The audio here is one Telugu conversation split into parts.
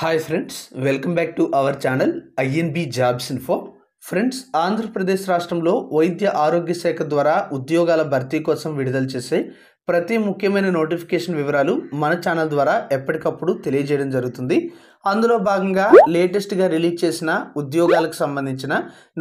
hi friends welcome back to our channel INB jobs info friends Andhra Pradesh రాష్ట్రంలో వైద్య ఆరోగ్య శాఖ ద్వారా ఉద్యోగాల భర్తీ కోసం విడుదల చేసే ప్రతి ముఖ్యమైన నోటిఫికేషన్ వివరాలు మన ఛానల్ ద్వారా ఎప్పటికప్పుడు తెలియజేయడం జరుగుతుంది అందులో భాగంగా లేటెస్ట్గా రిలీజ్ చేసిన ఉద్యోగాలకు సంబంధించిన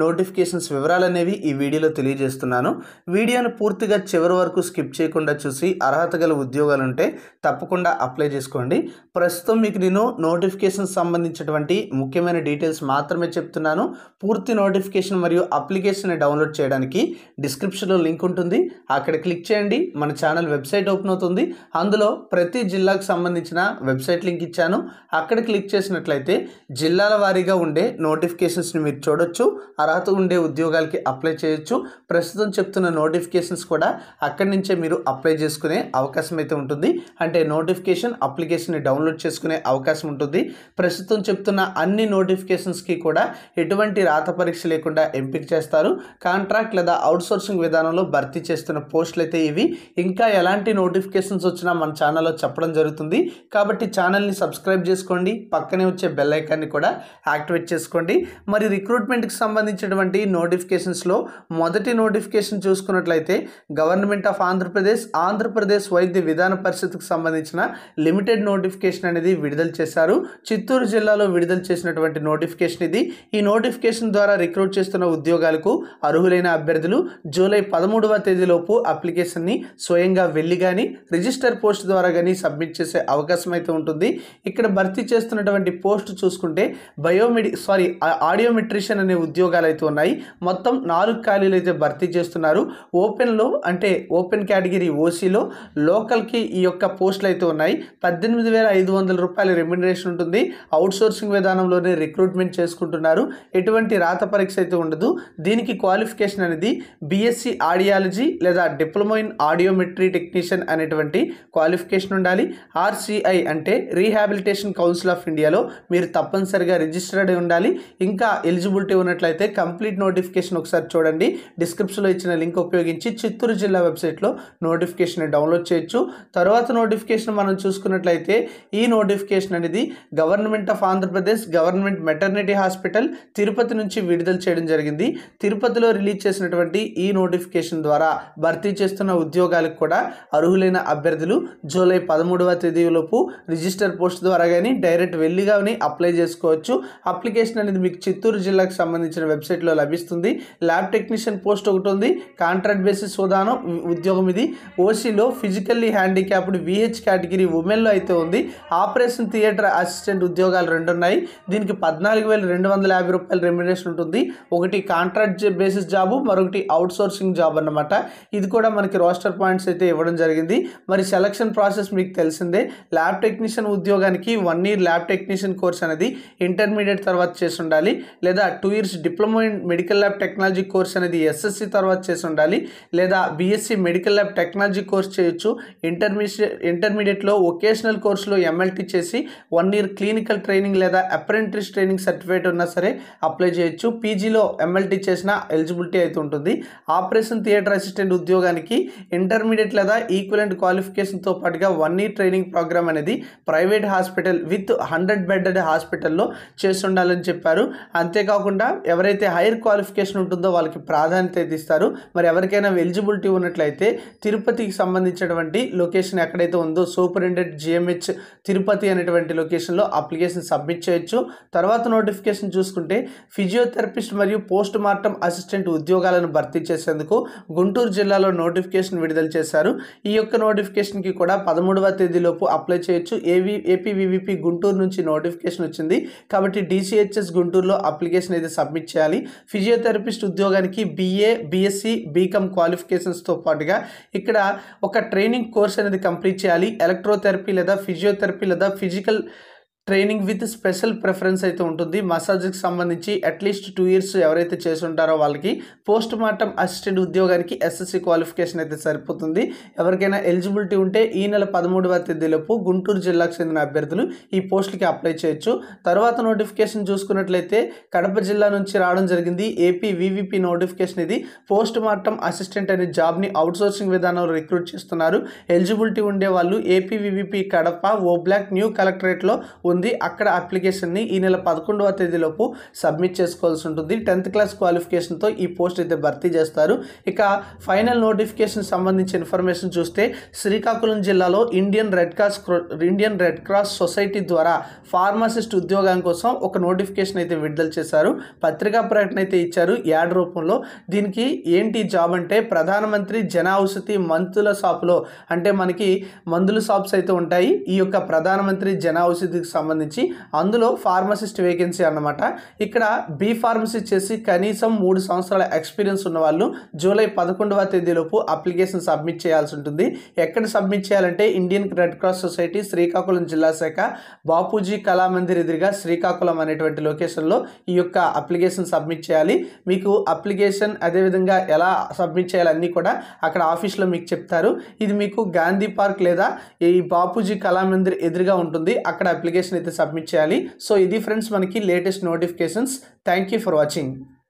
నోటిఫికేషన్స్ వివరాలు అనేవి ఈ వీడియోలో తెలియజేస్తున్నాను వీడియోను పూర్తిగా చివరి వరకు స్కిప్ చేయకుండా చూసి అర్హత గల ఉద్యోగాలు ఉంటే తప్పకుండా అప్లై చేసుకోండి ప్రస్తుతం మీకు నేను నోటిఫికేషన్ సంబంధించినటువంటి ముఖ్యమైన డీటెయిల్స్ మాత్రమే చెప్తున్నాను పూర్తి నోటిఫికేషన్ మరియు అప్లికేషన్ డౌన్లోడ్ చేయడానికి డిస్క్రిప్షన్లో లింక్ ఉంటుంది అక్కడ క్లిక్ చేయండి మన ఛానల్ వెబ్సైట్ ఓపెన్ అవుతుంది అందులో ప్రతి జిల్లాకు సంబంధించిన వెబ్సైట్ లింక్ ఇచ్చాను అక్కడ క్లిక్ చేసినట్లయితే జిల్లాల వారీగా ఉండే నోటిఫికేషన్స్ని మీరు చూడొచ్చు అర్హత ఉండే ఉద్యోగాలకి అప్లై చేయొచ్చు ప్రస్తుతం చెప్తున్న నోటిఫికేషన్స్ కూడా అక్కడి నుంచే మీరు అప్లై చేసుకునే అవకాశం అయితే ఉంటుంది అంటే నోటిఫికేషన్ అప్లికేషన్ని డౌన్లోడ్ చేసుకునే అవకాశం ఉంటుంది ప్రస్తుతం చెప్తున్న అన్ని నోటిఫికేషన్స్కి కూడా ఎటువంటి రాత పరీక్ష లేకుండా ఎంపిక చేస్తారు కాంట్రాక్ట్ లేదా అవుట్సోర్సింగ్ విధానంలో భర్తీ చేస్తున్న పోస్టులు అయితే ఇవి ఇంకా ఎలాంటి నోటిఫికేషన్స్ వచ్చినా మన ఛానల్లో చెప్పడం జరుగుతుంది కాబట్టి ఛానల్ని సబ్స్క్రైబ్ చేసుకోండి పక్కనే వచ్చే బెల్ ఐకాన్ని కూడా యాక్టివేట్ చేసుకోండి మరి రిక్రూట్మెంట్కి సంబంధించినటువంటి నోటిఫికేషన్స్లో మొదటి నోటిఫికేషన్ చూసుకున్నట్లయితే గవర్నమెంట్ ఆఫ్ ఆంధ్రప్రదేశ్ ఆంధ్రప్రదేశ్ వైద్య విధాన పరిషత్కు సంబంధించిన లిమిటెడ్ నోటిఫికేషన్ అనేది విడుదల చేశారు చిత్తూరు జిల్లాలో విడుదల చేసినటువంటి నోటిఫికేషన్ ఇది ఈ నోటిఫికేషన్ ద్వారా రిక్రూట్ చేస్తున్న ఉద్యోగాలకు అర్హులైన అభ్యర్థులు జూలై పదమూడవ తేదీలోపు అప్లికేషన్ని స్వయంగా వెళ్ళి కానీ రిజిస్టర్ పోస్ట్ ద్వారా కానీ సబ్మిట్ చేసే అవకాశం అయితే ఉంటుంది ఇక్కడ భర్తీ చేస్తున్న ఉన్నటువంటి పోస్ట్ చూసుకుంటే బయోమెడి సారీ ఆడియోమెట్రిషియన్ అనే ఉద్యోగాలు అయితే ఉన్నాయి మొత్తం నాలుగు ఖాళీలు అయితే భర్తీ చేస్తున్నారు ఓపెన్లో అంటే ఓపెన్ కేటగిరీ ఓసీలో లోకల్కి ఈ యొక్క పోస్టులు అయితే ఉన్నాయి పద్దెనిమిది వేల ఐదు వందల రూపాయల రెమ్యునరేషన్ ఉంటుంది అవుట్సోర్సింగ్ విధానంలోనే రిక్రూట్మెంట్ చేసుకుంటున్నారు ఎటువంటి రాత పరీక్ష అయితే ఉండదు దీనికి క్వాలిఫికేషన్ అనేది బీఎస్సీ ఆడియాలజీ లేదా డిప్లొమా ఇన్ ఆడియోమెట్రీ టెక్నీషియన్ అనేటువంటి క్వాలిఫికేషన్ ఉండాలి ఆర్సీఐ అంటే రీహాబిలిటేషన్ కౌన్సిల్ ఆఫ్ ఇండియా ఇండియాలో మీరు తప్పనిసరిగా రిజిస్టర్డ్ ఉండాలి ఇంకా ఎలిజిబిలిటీ ఉన్నట్లయితే కంప్లీట్ నోటిఫికేషన్ ఒకసారి చూడండి డిస్క్రిప్షన్లో ఇచ్చిన లింక్ ఉపయోగించి చిత్తూరు జిల్లా వెబ్సైట్లో నోటిఫికేషన్ డౌన్లోడ్ చేయొచ్చు తర్వాత నోటిఫికేషన్ మనం చూసుకున్నట్లయితే ఈ నోటిఫికేషన్ అనేది government of Andhra Pradesh government maternity hospital Tirupati నుంచి విడుదల చేయడం జరిగింది తిరుపతిలో రిలీజ్ చేసినటువంటి ఈ నోటిఫికేషన్ ద్వారా భర్తీ చేస్తున్న ఉద్యోగాలకు కూడా అర్హులైన అభ్యర్థులు జూలై పదమూడవ తేదీలోపు రిజిస్టర్ పోస్ట్ ద్వారా కానీ డైరెక్ట్ వెళ్ళి కానీ అప్లై చేసుకోవచ్చు అప్లికేషన్ అనేది మీకు చిత్తూరు జిల్లాకు సంబంధించిన వెబ్సైట్లో లభిస్తుంది ల్యాబ్ టెక్నీషియన్ పోస్ట్ ఒకటి ఉంది కాంట్రాక్ట్ బేసిస్ ఉదాహరణ ఉద్యోగం ఇది ఓసీలో ఫిజికల్లీ హ్యాండిక్యాప్డ్ విహెచ్ కేటగిరీ ఉమెన్లో అయితే ఉంది ఆపరేషన్ థియేటర్ అసిస్టెంట్ ఉద్యోగాలు రెండు ఉన్నాయి దీనికి పద్నాలుగు వేల రెండు వందల యాభై రూపాయల రెమ్యునేషన్ ఉంటుంది ఒకటి కాంట్రాక్ట్ బేసిస్ జాబు మరొకటి అవుట్ సోర్సింగ్ జాబ్ అనమాట ఇది కూడా మనకి రోస్టర్ పాయింట్స్ అయితే ఇవ్వడం జరిగింది మరి సెలక్షన్ ప్రాసెస్ మీకు తెలిసిందే ల్యాబ్ టెక్నీషియన్ ఉద్యోగానికి one year lab tech technician course అనేది ఇంటర్మీడియట్ తర్వాత చేసి ఉండాలి లేదా two years diploma in medical lab technology course అనేది ఎస్ఎస్సి తర్వాత చేసి ఉండాలి లేదా BSc medical lab technology course చేయొచ్చు ఇంటర్మీడియట్ ఇంటర్మీడియట్లో ఒకేషనల్ కోర్సులో ఎంఎల్టీ చేసి వన్ ఇయర్ క్లినికల్ ట్రైనింగ్ లేదా అప్రెంటిస్ ట్రైనింగ్ సర్టిఫికేట్ ఉన్నా సరే అప్లై చేయొచ్చు పీజీలో ఎంఎల్టీ చేసిన ఎలిజిబిలిటీ అయితే ఉంటుంది ఆపరేషన్ థియేటర్ అసిస్టెంట్ ఉద్యోగానికి ఇంటర్మీడియట్ లేదా ఈక్వలెంట్ క్వాలిఫికేషన్తో పాటుగా వన్ ఇయర్ ట్రైనింగ్ ప్రోగ్రామ్ అనేది private hospital with hundred hundred bedded హాస్పిటల్లో చేస్తుండాలని చెప్పారు అంతేకాకుండా ఎవరైతే హైయర్ క్వాలిఫికేషన్ ఉంటుందో వాళ్ళకి ప్రాధాన్యత ఇస్తారు మరి ఎవరికైనా ఎలిజిబిలిటీ ఉన్నట్లయితే తిరుపతికి సంబంధించినటువంటి లొకేషన్ ఎక్కడైతే ఉందో సూపరింటెండెంట్ జిఎంహెచ్ తిరుపతి అనేటువంటి లొకేషన్లో అప్లికేషన్ సబ్మిట్ చేయొచ్చు తర్వాత నోటిఫికేషన్ చూసుకుంటే ఫిజియోథెరపిస్ట్ మరియు పోస్ట్ మార్టం అసిస్టెంట్ ఉద్యోగాలను భర్తీ చేసేందుకు గుంటూరు జిల్లాలో నోటిఫికేషన్ విడుదల చేశారు ఈ యొక్క నోటిఫికేషన్కి కూడా పదమూడవ తేదీలోపు అప్లై చేయొచ్చు ఏవి ఏపీవీవీపీ గుంటూరు నుంచి నోటిఫికేషన్ వచ్చింది కాబట్టి డీసీహెచ్ఎస్ గుంటూరులో అప్లికేషన్ అయితే సబ్మిట్ చేయాలి ఫిజియోథెరపిస్ట్ ఉద్యోగానికి బీఏ బీఎస్సీ బీకామ్ క్వాలిఫికేషన్స్తో పాటుగా ఇక్కడ ఒక ట్రైనింగ్ కోర్స్ అనేది కంప్లీట్ చేయాలి ఎలక్ట్రోథెరపీ లేదా ఫిజియోథెరపీ లేదా physical training with special preference అయితే ఉంటుంది మసాజ్కి సంబంధించి అట్లీస్ట్ టూ ఇయర్స్ ఎవరైతే చేసి ఉంటారో వాళ్ళకి పోస్ట్ మార్టం అసిస్టెంట్ ఉద్యోగానికి ఎస్ఎస్సి క్వాలిఫికేషన్ అయితే సరిపోతుంది ఎవరికైనా ఎలిజిబిలిటీ ఉంటే ఈ నెల పదమూడవ తేదీలోపు గుంటూరు జిల్లాకు చెందిన అభ్యర్థులు ఈ పోస్టులకి అప్లై చేయొచ్చు తర్వాత నోటిఫికేషన్ చూసుకున్నట్లయితే కడప జిల్లా నుంచి రావడం జరిగింది ఏపీ వివిపి నోటిఫికేషన్ ఇది పోస్ట్ మార్టం అసిస్టెంట్ అనే జాబ్ని అవుట్సోర్సింగ్ విధానంలో రిక్రూట్ చేస్తున్నారు ఎలిజిబిలిటీ ఉండే వాళ్ళు AP VVP Kadapa O block new కలెక్టరేట్లో ఉంటుంది అక్కడ అప్లికేషన్ని ఈ నెల పదకొండవ తేదీలోపు సబ్మిట్ చేసుకోవాల్సి ఉంటుంది టెన్త్ క్లాస్ క్వాలిఫికేషన్తో ఈ పోస్ట్ అయితే భర్తీ చేస్తారు ఇక ఫైనల్ నోటిఫికేషన్ సంబంధించి ఇన్ఫర్మేషన్ చూస్తే శ్రీకాకుళం జిల్లాలో Indian red cross Indian red cross society ద్వారా ఫార్మసిస్ట్ ఉద్యోగం కోసం ఒక నోటిఫికేషన్ అయితే విడుదల చేశారు పత్రికా ప్రకటన అయితే ఇచ్చారు యాడ్ రూపంలో దీనికి ఏంటి జాబ్ అంటే ప్రధానమంత్రి జన ఔషధి మంతుల షాపులో అంటే మనకి మందుల షాప్స్ అయితే ఉంటాయి ఈ యొక్క ప్రధానమంత్రి జన ఔషధికి సంబంధించి సంబంధించి అందులో ఫార్మసిస్ట్ వేకెన్సీ అన్నమాట ఇక్కడ బీ ఫార్మసీ చేసి కనీసం మూడు సంవత్సరాల ఎక్స్పీరియన్స్ ఉన్న వాళ్ళు జూలై పదకొండవ తేదీలోపు అప్లికేషన్ సబ్మిట్ చేయాల్సి ఉంటుంది ఎక్కడ సబ్మిట్ చేయాలంటే Indian red cross society Srikakulam జిల్లా శాఖ బాపూజీ కళామందిర్ ఎదురుగా శ్రీకాకుళం అనేటువంటి లొకేషన్లో ఈ యొక్క అప్లికేషన్ సబ్మిట్ చేయాలి మీకు అప్లికేషన్ అదేవిధంగా ఎలా సబ్మిట్ చేయాలన్నీ కూడా అక్కడ ఆఫీస్లో మీకు చెప్తారు ఇది మీకు గాంధీ పార్క్ లేదా ఈ బాపూజీ కళామందిర్ ఎదురుగా ఉంటుంది అక్కడ అప్లికేషన్ అయితే సబ్మిట్ చేయాలి సో ఇది ఫ్రెండ్స్ మనకి latest notifications thank for watching